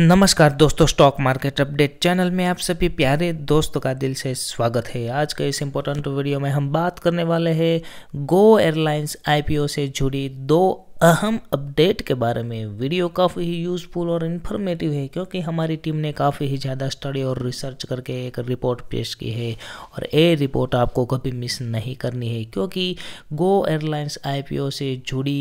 नमस्कार दोस्तों stock market update channel में आप सभी प्यारे दोस्तों का दिल से स्वागत है आज के इस इम्पोर्टेंट वीडियो में हम बात करने वाले हैं गो एयरलाइंस आईपीओ से जुड़ी दो अहम अपडेट के बारे में वीडियो काफ़ी ही यूज़फुल और इन्फॉर्मेटिव है क्योंकि हमारी टीम ने काफ़ी ही ज़्यादा स्टडी और रिसर्च करके एक रिपोर्ट पेश की है और ये रिपोर्ट आपको कभी मिस नहीं करनी है क्योंकि गो एयरलाइंस आईपीओ से जुड़ी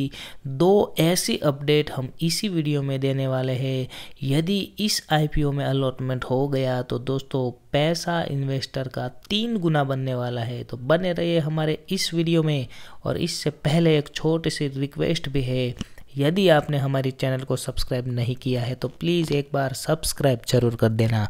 दो ऐसी अपडेट हम इसी वीडियो में देने वाले हैं यदि इस आई में अलॉटमेंट हो गया तो दोस्तों पैसा इन्वेस्टर का तीन गुना बनने वाला है तो बने रहिए हमारे इस वीडियो में और इससे पहले एक छोटी सी रिक्वेस्ट भी है यदि आपने हमारे चैनल को सब्सक्राइब नहीं किया है तो प्लीज़ एक बार सब्सक्राइब जरूर कर देना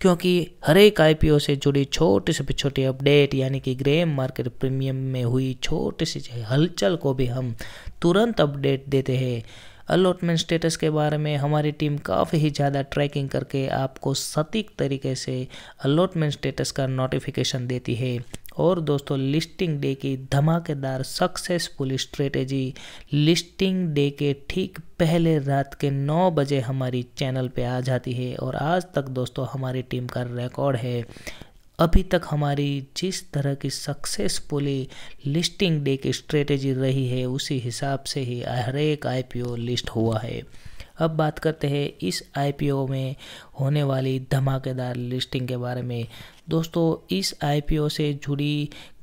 क्योंकि हर एक आई से जुड़ी छोटी से छोटी अपडेट यानी कि ग्रे मार्केट प्रीमियम में हुई छोटी सी हलचल को भी हम तुरंत अपडेट देते हैं अलॉटमेंट स्टेटस के बारे में हमारी टीम काफ़ी ही ज़्यादा ट्रैकिंग करके आपको सटीक तरीके से अलॉटमेंट स्टेटस का नोटिफिकेशन देती है और दोस्तों लिस्टिंग डे की धमाकेदार सक्सेसफुल स्ट्रेटेजी लिस्टिंग डे के ठीक पहले रात के 9 बजे हमारी चैनल पे आ जाती है और आज तक दोस्तों हमारी टीम का रिकॉर्ड है अभी तक हमारी जिस तरह की सक्सेसफुली लिस्टिंग डे की स्ट्रेटेजी रही है उसी हिसाब से ही हर एक आई लिस्ट हुआ है अब बात करते हैं इस आई में होने वाली धमाकेदार लिस्टिंग के बारे में दोस्तों इस आई से जुड़ी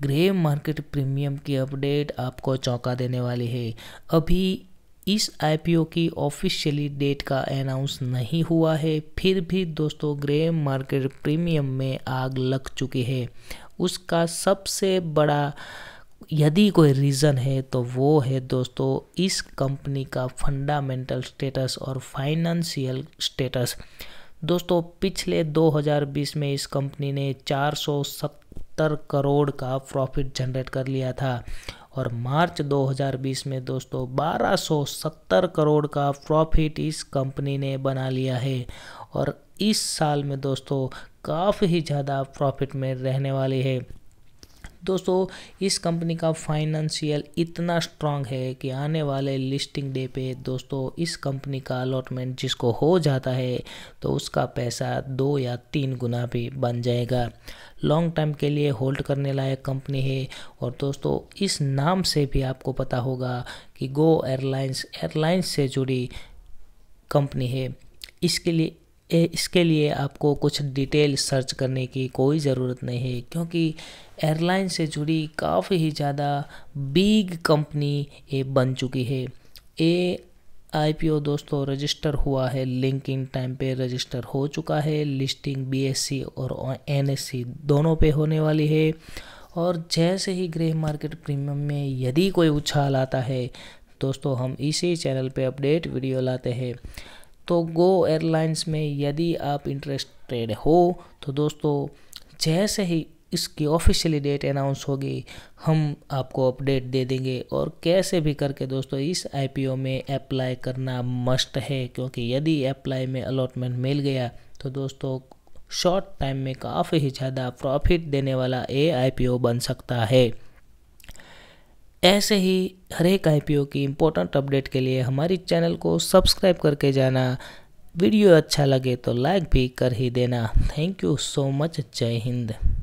ग्रे मार्केट प्रीमियम की अपडेट आपको चौंका देने वाली है अभी इस आई की ऑफिशियली डेट का अनाउंस नहीं हुआ है फिर भी दोस्तों ग्रे मार्केट प्रीमियम में आग लग चुकी है उसका सबसे बड़ा यदि कोई रीज़न है तो वो है दोस्तों इस कंपनी का फंडामेंटल स्टेटस और फाइनेंशियल स्टेटस दोस्तों पिछले 2020 में इस कंपनी ने 470 करोड़ का प्रॉफिट जनरेट कर लिया था और मार्च 2020 में दोस्तों 1270 करोड़ का प्रॉफिट इस कंपनी ने बना लिया है और इस साल में दोस्तों काफ़ी ज़्यादा प्रॉफिट में रहने वाली है दोस्तों इस कंपनी का फाइनेंशियल इतना स्ट्रांग है कि आने वाले लिस्टिंग डे पे दोस्तों इस कंपनी का अलॉटमेंट जिसको हो जाता है तो उसका पैसा दो या तीन गुना भी बन जाएगा लॉन्ग टाइम के लिए होल्ड करने लायक कंपनी है और दोस्तों इस नाम से भी आपको पता होगा कि गो एयरलाइंस एयरलाइंस से जुड़ी कंपनी है इसके लिए इसके लिए आपको कुछ डिटेल सर्च करने की कोई ज़रूरत नहीं है क्योंकि एयरलाइन से जुड़ी काफ़ी ही ज़्यादा बिग कंपनी ये बन चुकी है ये आईपीओ दोस्तों रजिस्टर हुआ है लिंक इन टाइम पे रजिस्टर हो चुका है लिस्टिंग बीएससी और एनएससी दोनों पे होने वाली है और जैसे ही ग्रे मार्केट प्रीमियम में यदि कोई उछाल आता है दोस्तों हम इसी चैनल पे अपडेट वीडियो लाते हैं तो गो एयरलाइंस में यदि आप इंटरेस्टेड हो तो दोस्तों जैसे ही इसकी ऑफिशियली डेट अनाउंस होगी हम आपको अपडेट दे देंगे और कैसे भी करके दोस्तों इस आईपीओ में अप्लाई करना मस्ट है क्योंकि यदि अप्लाई में अलॉटमेंट मिल गया तो दोस्तों शॉर्ट टाइम में काफ़ी ही ज़्यादा प्रॉफिट देने वाला पी आईपीओ बन सकता है ऐसे ही हर एक आई की इम्पोर्टेंट अपडेट के लिए हमारी चैनल को सब्सक्राइब करके जाना वीडियो अच्छा लगे तो लाइक भी कर ही देना थैंक यू सो मच जय हिंद